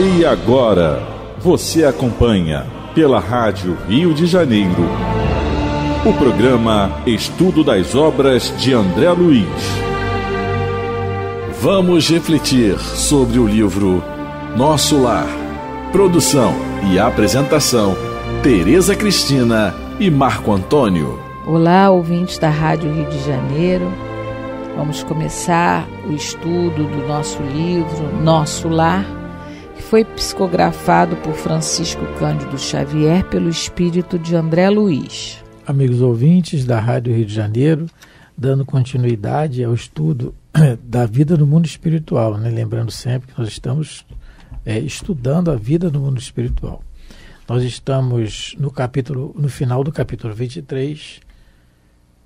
E agora, você acompanha pela Rádio Rio de Janeiro o programa Estudo das Obras de André Luiz. Vamos refletir sobre o livro Nosso Lar. Produção e apresentação: Tereza Cristina e Marco Antônio. Olá, ouvintes da Rádio Rio de Janeiro. Vamos começar o estudo do nosso livro Nosso Lar foi psicografado por Francisco Cândido Xavier pelo espírito de André Luiz. Amigos ouvintes da Rádio Rio de Janeiro, dando continuidade ao estudo da vida no mundo espiritual, né? lembrando sempre que nós estamos é, estudando a vida no mundo espiritual. Nós estamos no capítulo, no final do capítulo 23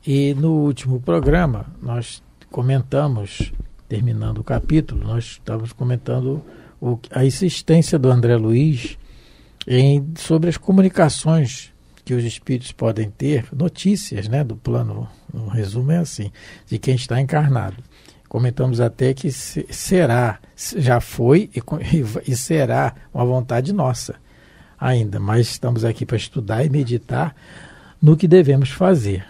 e no último programa nós comentamos, terminando o capítulo, nós estávamos comentando o, a insistência do André Luiz em, sobre as comunicações que os espíritos podem ter, notícias né, do plano, no resumo é assim, de quem está encarnado. Comentamos até que se, será, já foi e, e será uma vontade nossa ainda, mas estamos aqui para estudar e meditar no que devemos fazer.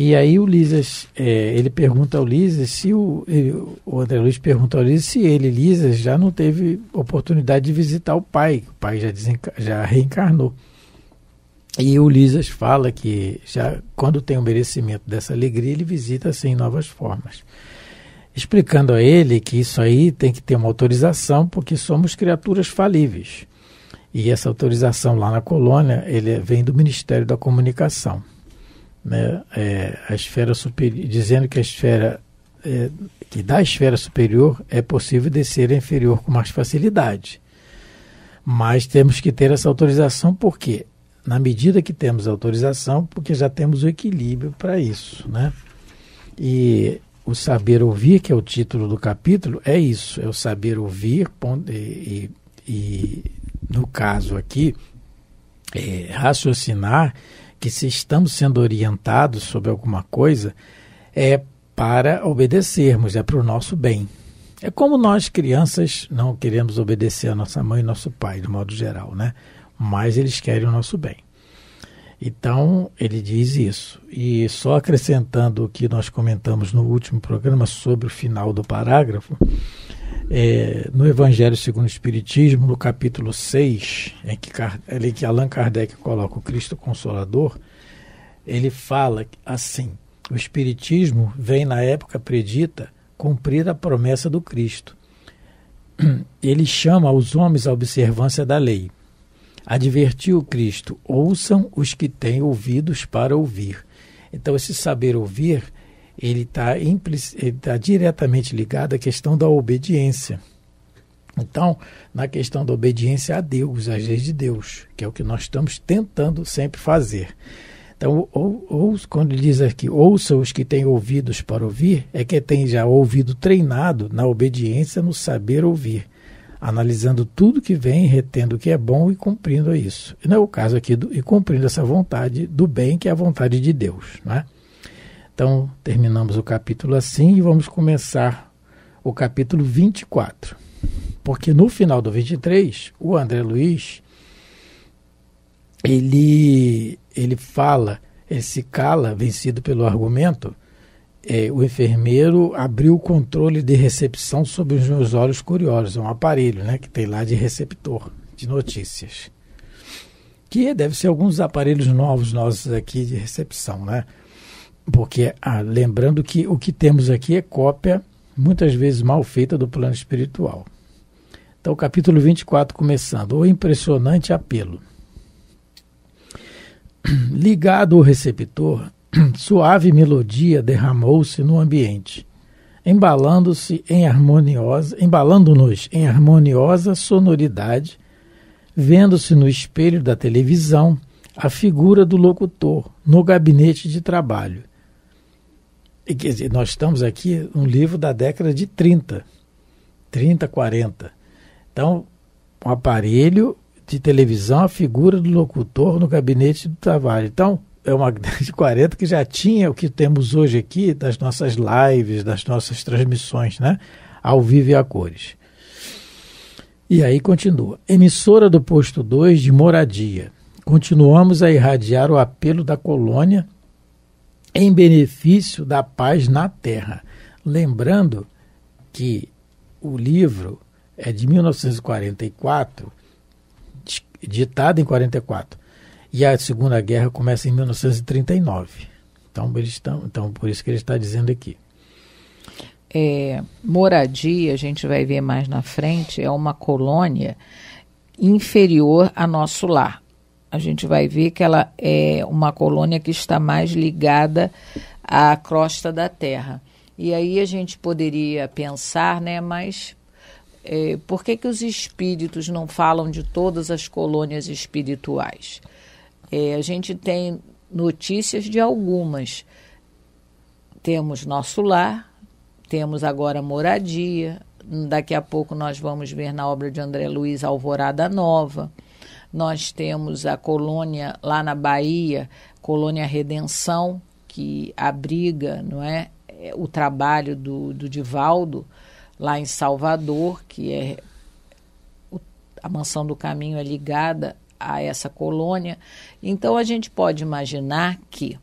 E aí o Lisas, é, ele pergunta ao Lisas se o, ele, o André Luiz pergunta ao Lisas se ele, Lisas, já não teve oportunidade de visitar o pai, o pai já, já reencarnou. E o Lisas fala que já quando tem o merecimento dessa alegria, ele visita assim novas formas. Explicando a ele que isso aí tem que ter uma autorização, porque somos criaturas falíveis. E essa autorização lá na colônia, ele vem do Ministério da Comunicação né, é, a esfera superior, dizendo que a esfera é, que da esfera superior é possível descer a inferior com mais facilidade. Mas temos que ter essa autorização porque na medida que temos autorização, porque já temos o equilíbrio para isso, né? E o saber ouvir, que é o título do capítulo, é isso, é o saber ouvir e, e, e no caso aqui, é, raciocinar que se estamos sendo orientados sobre alguma coisa, é para obedecermos, é para o nosso bem. É como nós, crianças, não queremos obedecer a nossa mãe e nosso pai, de modo geral, né? Mas eles querem o nosso bem. Então, ele diz isso. E só acrescentando o que nós comentamos no último programa sobre o final do parágrafo, é, no Evangelho segundo o Espiritismo, no capítulo 6, em que, em que Allan Kardec coloca o Cristo Consolador, ele fala assim: o Espiritismo vem na época predita cumprir a promessa do Cristo. Ele chama os homens à observância da lei. Advertiu Cristo: ouçam os que têm ouvidos para ouvir. Então, esse saber ouvir ele está tá diretamente ligado à questão da obediência. Então, na questão da obediência a Deus, às leis de Deus, que é o que nós estamos tentando sempre fazer. Então, ou, ou, quando ele diz aqui, ouça os que têm ouvidos para ouvir, é que tem já ouvido treinado na obediência, no saber ouvir, analisando tudo que vem, retendo o que é bom e cumprindo isso. E não é o caso aqui, do, e cumprindo essa vontade do bem, que é a vontade de Deus. Não é? Então, terminamos o capítulo assim e vamos começar o capítulo 24. Porque no final do 23, o André Luiz ele ele fala, ele se cala, vencido pelo argumento. É, o enfermeiro abriu o controle de recepção sobre os meus olhos curiosos, é um aparelho, né, que tem lá de receptor de notícias, que deve ser alguns aparelhos novos nossos aqui de recepção, né? Porque, ah, lembrando que o que temos aqui é cópia, muitas vezes mal feita, do plano espiritual. Então, capítulo 24, começando. O impressionante apelo. Ligado ao receptor, suave melodia derramou-se no ambiente, embalando-se em harmoniosa, embalando-nos em harmoniosa sonoridade, vendo-se no espelho da televisão a figura do locutor no gabinete de trabalho, e, quer dizer, nós estamos aqui um livro da década de 30, 30, 40. Então, um aparelho de televisão, a figura do locutor no gabinete do trabalho. Então, é uma de 40 que já tinha o que temos hoje aqui das nossas lives, das nossas transmissões, né? Ao vivo e a cores. E aí continua. Emissora do posto 2 de moradia. Continuamos a irradiar o apelo da colônia em benefício da paz na Terra. Lembrando que o livro é de 1944, ditado em 44, e a Segunda Guerra começa em 1939. Então, estão, então por isso que ele está dizendo aqui. É, moradia, a gente vai ver mais na frente, é uma colônia inferior a nosso lar a gente vai ver que ela é uma colônia que está mais ligada à crosta da Terra. E aí a gente poderia pensar, né, mas é, por que, que os espíritos não falam de todas as colônias espirituais? É, a gente tem notícias de algumas. Temos nosso lar, temos agora moradia, daqui a pouco nós vamos ver na obra de André Luiz Alvorada Nova. Nós temos a colônia lá na Bahia, Colônia Redenção, que abriga não é, é, o trabalho do, do Divaldo, lá em Salvador, que é o, a Mansão do Caminho é ligada a essa colônia. Então a gente pode imaginar que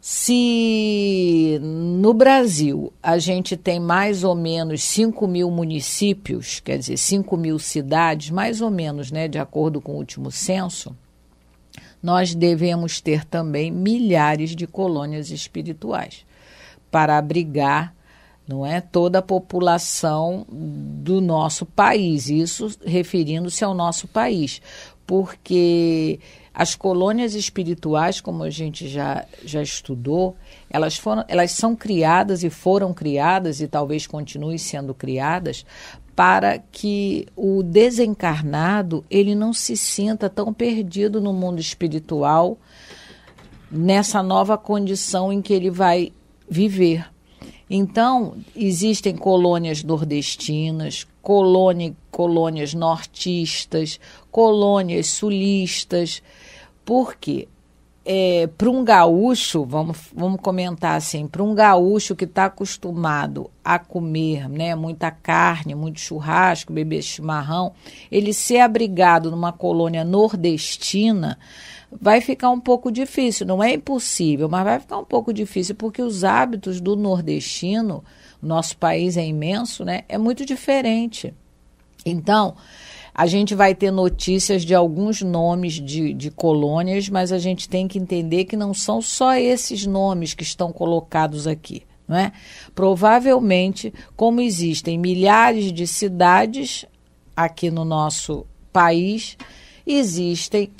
se no Brasil a gente tem mais ou menos 5 mil municípios, quer dizer, 5 mil cidades, mais ou menos, né, de acordo com o último censo, nós devemos ter também milhares de colônias espirituais para abrigar não é toda a população do nosso país, isso referindo-se ao nosso país, porque as colônias espirituais, como a gente já, já estudou, elas, foram, elas são criadas e foram criadas e talvez continuem sendo criadas para que o desencarnado ele não se sinta tão perdido no mundo espiritual nessa nova condição em que ele vai viver. Então, existem colônias nordestinas, colônia, colônias nortistas, colônias sulistas, porque é, para um gaúcho, vamos, vamos comentar assim, para um gaúcho que está acostumado a comer né, muita carne, muito churrasco, beber chimarrão, ele ser abrigado numa colônia nordestina vai ficar um pouco difícil. Não é impossível, mas vai ficar um pouco difícil, porque os hábitos do nordestino nosso país é imenso, né? É muito diferente. Então, a gente vai ter notícias de alguns nomes de, de colônias, mas a gente tem que entender que não são só esses nomes que estão colocados aqui. Não é? Provavelmente, como existem milhares de cidades aqui no nosso país, existem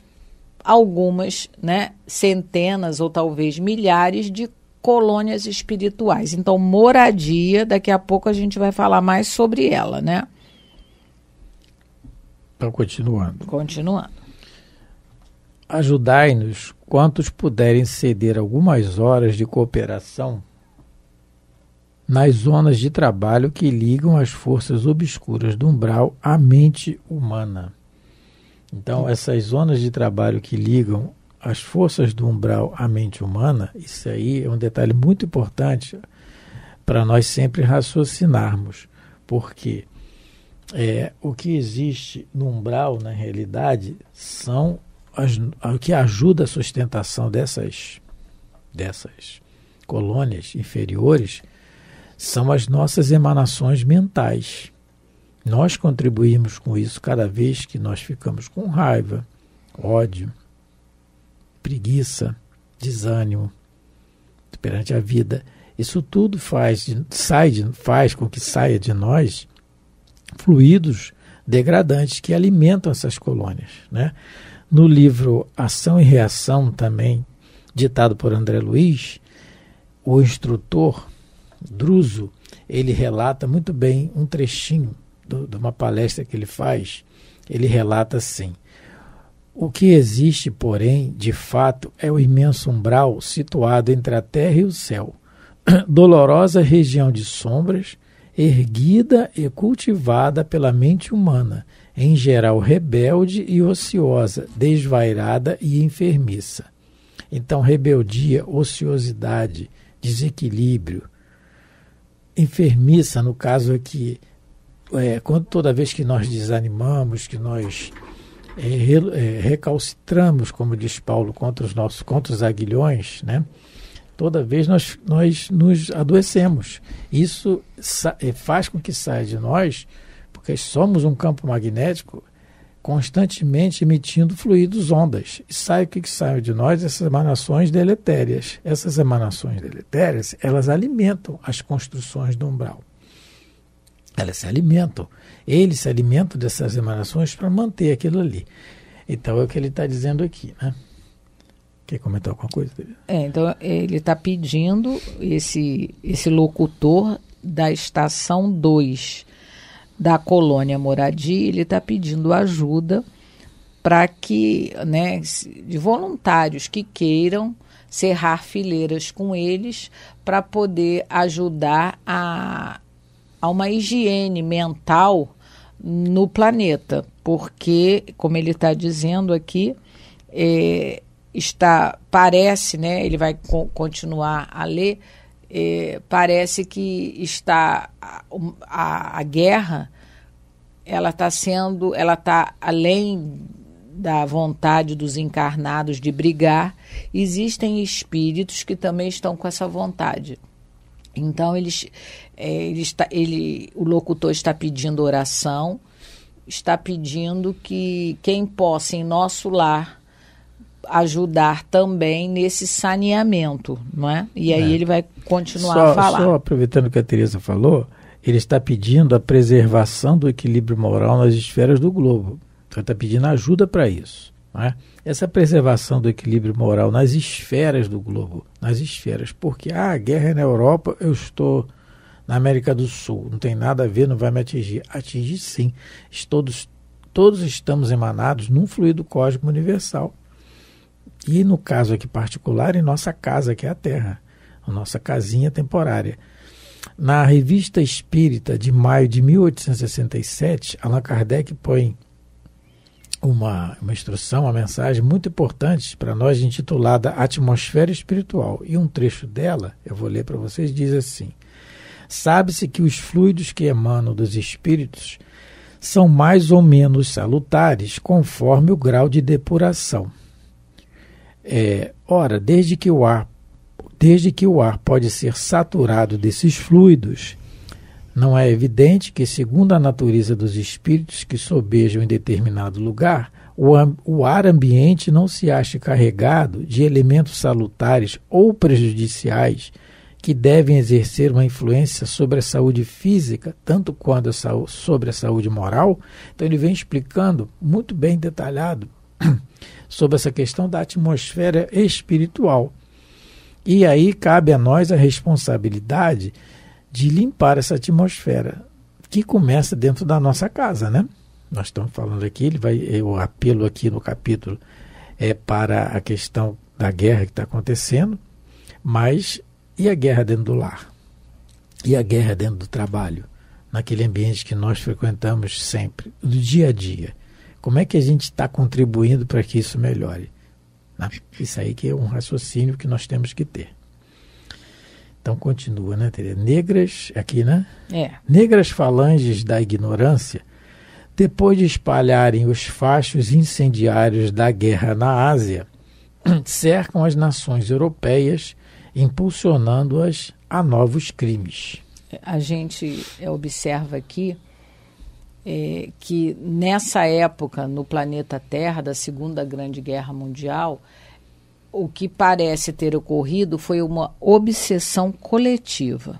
algumas né, centenas ou talvez milhares de colônias espirituais. Então, moradia, daqui a pouco a gente vai falar mais sobre ela, né? Então, continuando. Continuando. Ajudai-nos quantos puderem ceder algumas horas de cooperação nas zonas de trabalho que ligam as forças obscuras do umbral à mente humana. Então, essas zonas de trabalho que ligam as forças do umbral à mente humana, isso aí é um detalhe muito importante para nós sempre raciocinarmos, porque é, o que existe no umbral, na realidade, são as, o que ajuda a sustentação dessas, dessas colônias inferiores são as nossas emanações mentais. Nós contribuímos com isso cada vez que nós ficamos com raiva, ódio, preguiça, desânimo perante a vida. Isso tudo faz, sai de, faz com que saia de nós fluidos degradantes que alimentam essas colônias. Né? No livro Ação e Reação, também ditado por André Luiz, o instrutor Druso ele relata muito bem um trechinho de uma palestra que ele faz. Ele relata assim: o que existe, porém, de fato, é o imenso umbral situado entre a terra e o céu, dolorosa região de sombras, erguida e cultivada pela mente humana, em geral rebelde e ociosa, desvairada e enfermiça. Então, rebeldia, ociosidade, desequilíbrio, enfermiça, no caso aqui, é, quando toda vez que nós desanimamos, que nós é, é, recalcitramos, como diz Paulo, contra os nossos contra os aguilhões, né? toda vez nós, nós nos adoecemos. Isso é, faz com que saia de nós, porque somos um campo magnético constantemente emitindo fluidos, ondas. E sai o que, que sai de nós? Essas emanações deletérias. Essas emanações deletérias, elas alimentam as construções do umbral. Elas se alimentam. Eles se alimentam dessas emanações para manter aquilo ali. Então é o que ele está dizendo aqui, né? Quer comentar alguma coisa? É, então ele está pedindo esse, esse locutor da estação 2 da colônia moradia, ele está pedindo ajuda para que, né, de voluntários que queiram cerrar fileiras com eles para poder ajudar a a uma higiene mental no planeta, porque, como ele está dizendo aqui, é, está parece, né? Ele vai co continuar a ler. É, parece que está a, a, a guerra, ela está sendo, ela está além da vontade dos encarnados de brigar, existem espíritos que também estão com essa vontade. Então eles é, ele está, ele, o locutor está pedindo oração, está pedindo que quem possa em nosso lar ajudar também nesse saneamento, não é? E aí é. ele vai continuar só, a falar. Só aproveitando que a Tereza falou, ele está pedindo a preservação do equilíbrio moral nas esferas do globo. Então está pedindo ajuda para isso. É? Essa preservação do equilíbrio moral nas esferas do globo, nas esferas, porque ah, a guerra é na Europa, eu estou na América do Sul. Não tem nada a ver, não vai me atingir. Atinge sim. Todos, todos estamos emanados num fluido cósmico universal. E no caso aqui particular, em nossa casa, que é a Terra, a nossa casinha temporária. Na Revista Espírita de maio de 1867, Allan Kardec põe uma, uma instrução, uma mensagem muito importante para nós, intitulada Atmosfera Espiritual. E um trecho dela, eu vou ler para vocês, diz assim: Sabe-se que os fluidos que emanam dos espíritos são mais ou menos salutares conforme o grau de depuração. É, ora, desde que o ar desde que o ar pode ser saturado desses fluidos, não é evidente que, segundo a natureza dos espíritos que sobejam em determinado lugar, o, ar ambiente não se ache carregado de elementos salutares ou prejudiciais que devem exercer uma influência sobre a saúde física, tanto quanto a saúde, sobre a saúde moral. Então, ele vem explicando muito bem detalhado sobre essa questão da atmosfera espiritual. E aí cabe a nós a responsabilidade de limpar essa atmosfera, que começa dentro da nossa casa, né? Nós estamos falando aqui, ele vai, eh, o apelo aqui no capítulo é para a questão da guerra que está acontecendo, mas e a guerra dentro do lar? E a guerra dentro do trabalho? Naquele ambiente que nós frequentamos sempre, do dia a dia. Como é que a gente está contribuindo para que isso melhore? Ah, isso aí que é um raciocínio que nós temos que ter. Então continua, né, Teria? Negras, aqui, né? É. Negras falanges da ignorância, depois de espalharem os fachos incendiários da guerra na Ásia, cercam as nações europeias impulsionando-as a novos crimes. A gente eh, observa aqui é, que nessa época no planeta Terra da Segunda Grande Guerra Mundial, o que parece ter ocorrido foi uma obsessão coletiva.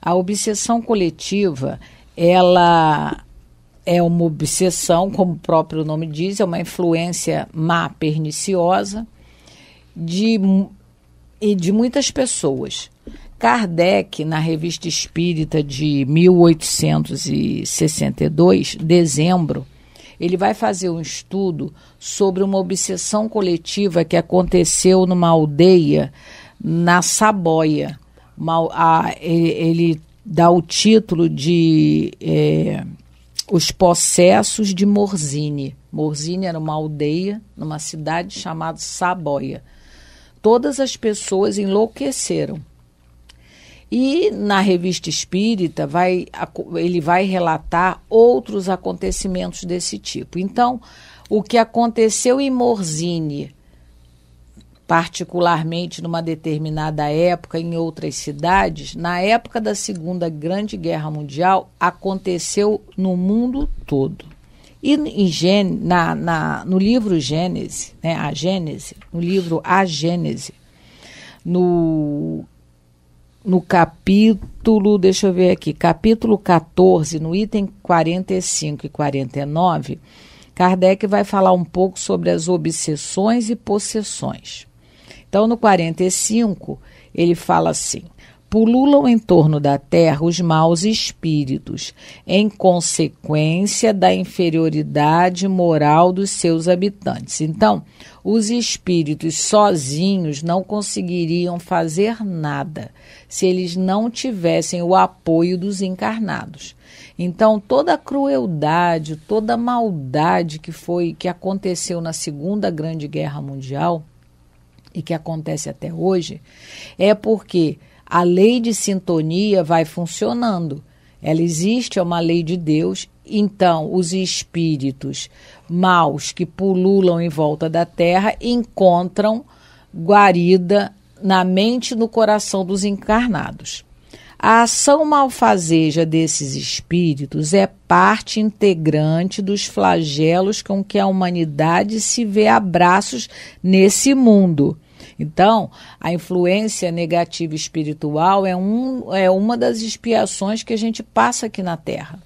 A obsessão coletiva, ela é uma obsessão, como o próprio nome diz, é uma influência má, perniciosa, de e de muitas pessoas. Kardec, na Revista Espírita de 1862, dezembro, ele vai fazer um estudo sobre uma obsessão coletiva que aconteceu numa aldeia na Saboia. Uma, a, ele, ele, dá o título de é, Os Possessos de Morzine. Morzine era uma aldeia numa cidade chamada Saboia todas as pessoas enlouqueceram. E na revista Espírita vai, ele vai relatar outros acontecimentos desse tipo. Então, o que aconteceu em Morzine, particularmente numa determinada época, em outras cidades, na época da Segunda Grande Guerra Mundial, aconteceu no mundo todo. E em Gêne, na, na, no livro Gênese, né, a Gênese, no livro A Gênese, no, no capítulo, deixa eu ver aqui, capítulo 14, no item 45 e 49, Kardec vai falar um pouco sobre as obsessões e possessões. Então, no 45, ele fala assim: pululam em torno da terra os maus espíritos, em consequência da inferioridade moral dos seus habitantes. Então, os espíritos sozinhos não conseguiriam fazer nada se eles não tivessem o apoio dos encarnados. Então, toda a crueldade, toda a maldade que foi que aconteceu na Segunda Grande Guerra Mundial e que acontece até hoje, é porque a lei de sintonia vai funcionando. Ela existe, é uma lei de Deus. Então, os espíritos maus que pululam em volta da terra encontram guarida na mente e no coração dos encarnados. A ação malfazeja desses espíritos é parte integrante dos flagelos com que a humanidade se vê a braços nesse mundo. Então, a influência negativa espiritual é, um, é uma das expiações que a gente passa aqui na Terra.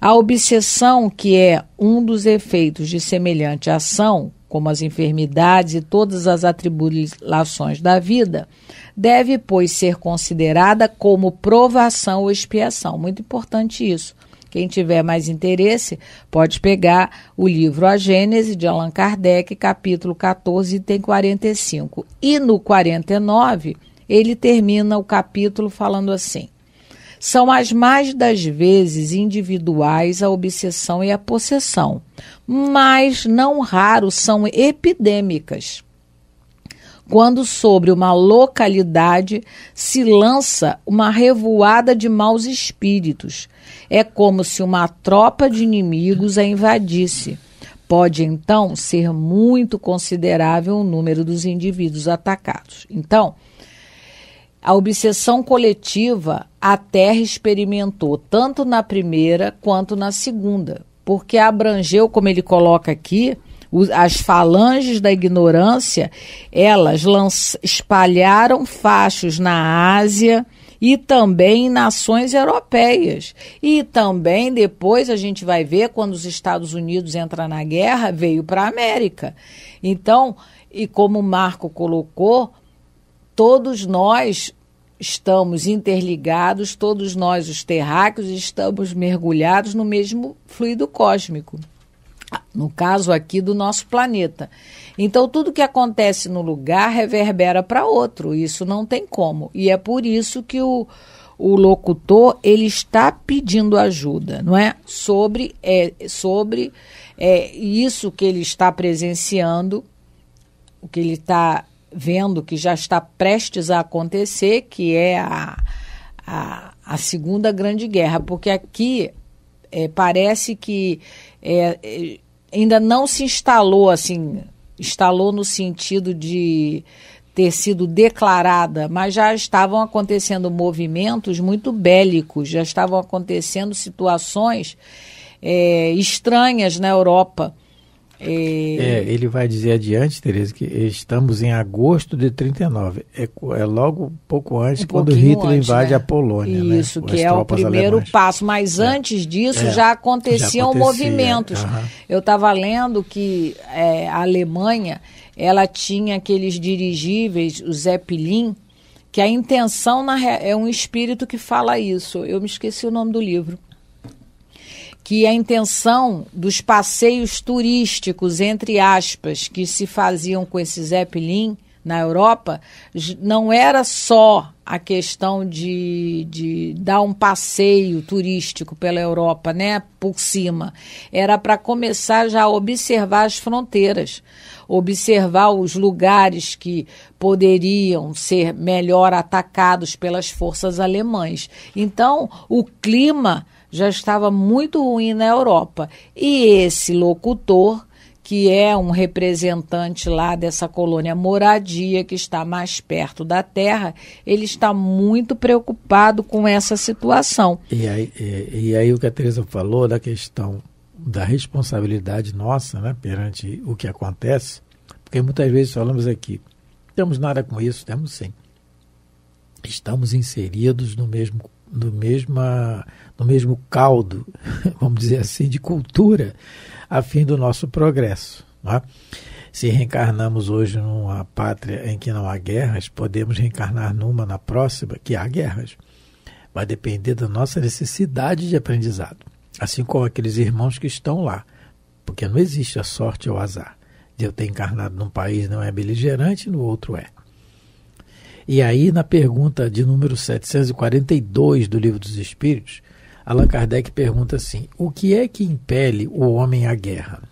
A obsessão, que é um dos efeitos de semelhante ação, como as enfermidades e todas as atribulações da vida, deve, pois, ser considerada como provação ou expiação. Muito importante isso. Quem tiver mais interesse pode pegar o livro A Gênese de Allan Kardec, capítulo 14, tem 45. E no 49, ele termina o capítulo falando assim: são as mais das vezes individuais a obsessão e a possessão, mas não raro são epidêmicas quando sobre uma localidade se lança uma revoada de maus espíritos. É como se uma tropa de inimigos a invadisse. Pode então ser muito considerável o número dos indivíduos atacados. Então, a obsessão coletiva a Terra experimentou tanto na primeira quanto na segunda, porque abrangeu, como ele coloca aqui, as falanges da ignorância, elas espalharam fachos na Ásia e também em nações europeias. E também depois a gente vai ver quando os Estados Unidos entram na guerra, veio para a América. Então, e como o Marco colocou, todos nós estamos interligados, todos nós os terráqueos estamos mergulhados no mesmo fluido cósmico no caso aqui do nosso planeta. Então, tudo que acontece no lugar reverbera para outro, isso não tem como. E é por isso que o, o locutor ele está pedindo ajuda, não é? Sobre, é, sobre é, isso que ele está presenciando, o que ele está vendo que já está prestes a acontecer, que é a, a, a Segunda Grande Guerra, porque aqui é, parece que é, é ainda não se instalou, assim, instalou no sentido de ter sido declarada, mas já estavam acontecendo movimentos muito bélicos, já estavam acontecendo situações é, estranhas na Europa. E... É, ele vai dizer adiante, Tereza, que estamos em agosto de 1939. É, é logo pouco antes, um quando Hitler antes, invade né? a Polônia. Né? Isso, né? que é o primeiro passo. Mas é. antes disso é. já aconteciam já acontecia. movimentos. Uhum. Eu estava lendo que é, a Alemanha ela tinha aqueles dirigíveis, o Zeppelin, que a intenção é um espírito que fala isso. Eu me esqueci o nome do livro que a intenção dos passeios turísticos, entre aspas, que se faziam com esse Zeppelin na Europa, não era só a questão de, de dar um passeio turístico pela Europa, né, por cima. Era para começar já a observar as fronteiras, observar os lugares que poderiam ser melhor atacados pelas forças alemãs. Então, o clima já estava muito ruim na Europa. E esse locutor, que é um representante lá dessa colônia moradia, que está mais perto da terra, ele está muito preocupado com essa situação. E aí, e, e aí o que a Teresa falou da questão da responsabilidade nossa né, perante o que acontece, porque muitas vezes falamos aqui, temos nada com isso, temos sim. Estamos inseridos no mesmo no, mesma, no mesmo caldo, vamos dizer assim, de cultura, a fim do nosso progresso. É? Se reencarnamos hoje numa pátria em que não há guerras, podemos reencarnar numa na próxima que há guerras. Vai depender da nossa necessidade de aprendizado, assim como aqueles irmãos que estão lá, porque não existe a sorte ou azar de eu ter encarnado num país não é beligerante e no outro é. E aí, na pergunta de número 742 do Livro dos Espíritos, Allan Kardec pergunta assim: o que é que impele o homem à guerra?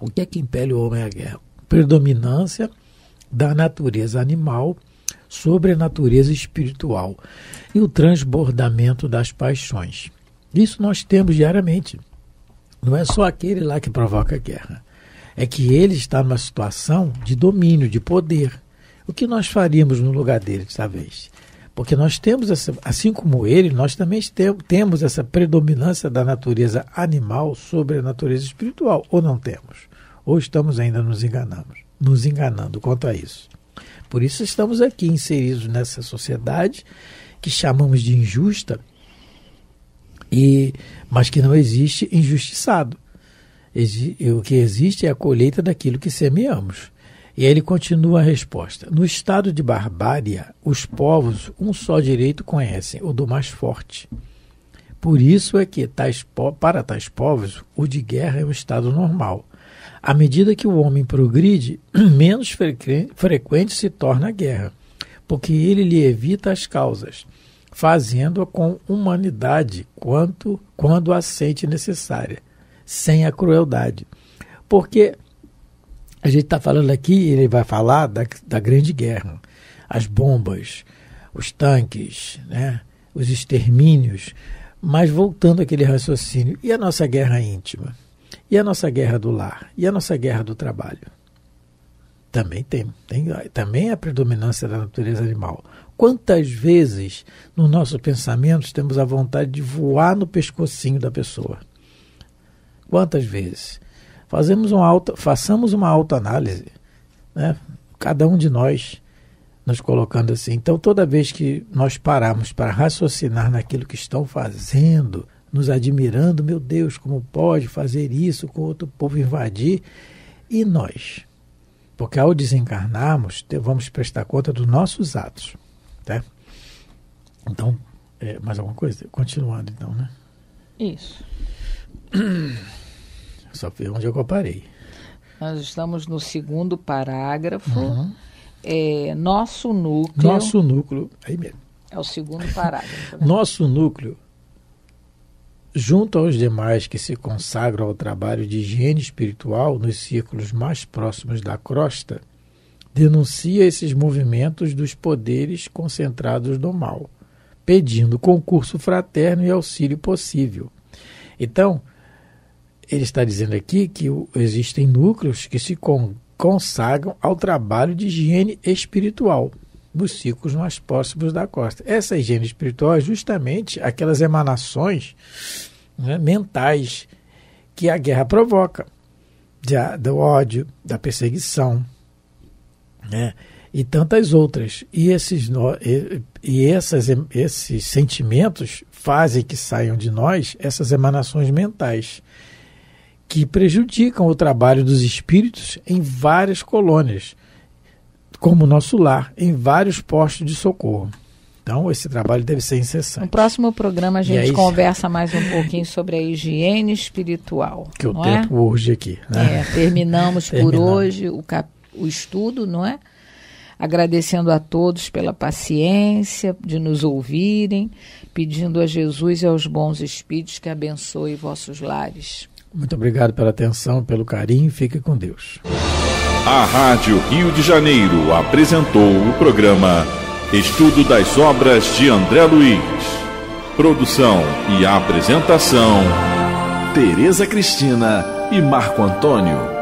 O que é que impele o homem à guerra? Predominância da natureza animal sobre a natureza espiritual e o transbordamento das paixões. Isso nós temos diariamente. Não é só aquele lá que provoca a guerra. É que ele está numa situação de domínio, de poder o que nós faríamos no lugar dele, talvez? Porque nós temos essa, assim como ele, nós também temos essa predominância da natureza animal sobre a natureza espiritual, ou não temos? Ou estamos ainda nos enganando, nos enganando quanto a isso. Por isso estamos aqui inseridos nessa sociedade que chamamos de injusta, e, mas que não existe injustiçado. O que existe é a colheita daquilo que semeamos. E ele continua a resposta: No estado de barbárie, os povos um só direito conhecem, o do mais forte. Por isso é que, tais, para tais povos, o de guerra é um estado normal. À medida que o homem progride, menos frequente se torna a guerra, porque ele lhe evita as causas, fazendo-a com humanidade quanto, quando a sente necessária, sem a crueldade. Porque a gente está falando aqui, ele vai falar da, da Grande Guerra. As bombas, os tanques, né? os extermínios. Mas voltando àquele raciocínio, e a nossa guerra íntima? E a nossa guerra do lar? E a nossa guerra do trabalho? Também tem, tem também é a predominância da natureza animal. Quantas vezes no nosso pensamento temos a vontade de voar no pescocinho da pessoa? Quantas vezes? Fazemos uma alta façamos uma autoanálise, né? cada um de nós nos colocando assim. Então, toda vez que nós pararmos para raciocinar naquilo que estão fazendo, nos admirando, meu Deus, como pode fazer isso com outro povo invadir? E nós? Porque ao desencarnarmos, vamos prestar conta dos nossos atos. Tá? Então, é, mais alguma coisa? Continuando, então, né? Isso. Só foi onde eu comparei. Nós estamos no segundo parágrafo. Uhum. É, nosso núcleo. Nosso núcleo. Aí mesmo. É o segundo parágrafo. Né? Nosso núcleo, junto aos demais que se consagram ao trabalho de higiene espiritual nos círculos mais próximos da crosta, denuncia esses movimentos dos poderes concentrados do mal, pedindo concurso fraterno e auxílio possível. Então, ele está dizendo aqui que existem núcleos que se consagram ao trabalho de higiene espiritual nos ciclos mais próximos da costa. Essa higiene espiritual é justamente aquelas emanações né, mentais que a guerra provoca, de, do ódio, da perseguição, né, e tantas outras. E esses, e, e essas, esses sentimentos fazem que saiam de nós essas emanações mentais que prejudicam o trabalho dos espíritos em várias colônias, como o nosso lar, em vários postos de socorro. Então, esse trabalho deve ser incessante. No próximo programa, a gente aí, conversa mais um pouquinho sobre a higiene espiritual. Que o tempo é? hoje aqui. Né? É, terminamos, terminamos por hoje o, cap... o estudo, não é? Agradecendo a todos pela paciência de nos ouvirem, pedindo a Jesus e aos bons espíritos que abençoe vossos lares. Muito obrigado pela atenção, pelo carinho. Fique com Deus. A Rádio Rio de Janeiro apresentou o programa Estudo das Obras de André Luiz. Produção e apresentação: Tereza Cristina e Marco Antônio.